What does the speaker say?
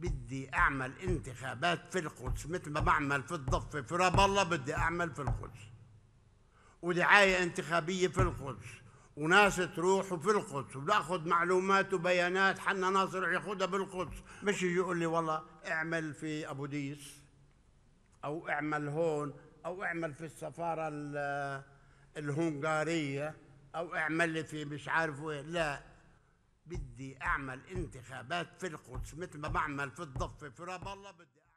بدي اعمل انتخابات في القدس مثل ما بعمل في الضفه في راب الله بدي اعمل في القدس ودعايه انتخابيه في القدس وناس تروح وفي القدس وبناخذ معلومات وبيانات حنا ناصر ياخذها بالقدس مش يجي يقول لي والله اعمل في ابو ديس او اعمل هون او اعمل في السفاره الهنغاريه او اعمل لي في مش عارف وين لا بدي اعمل انتخابات في القدس مثل ما بعمل في الضفه في رام الله بدي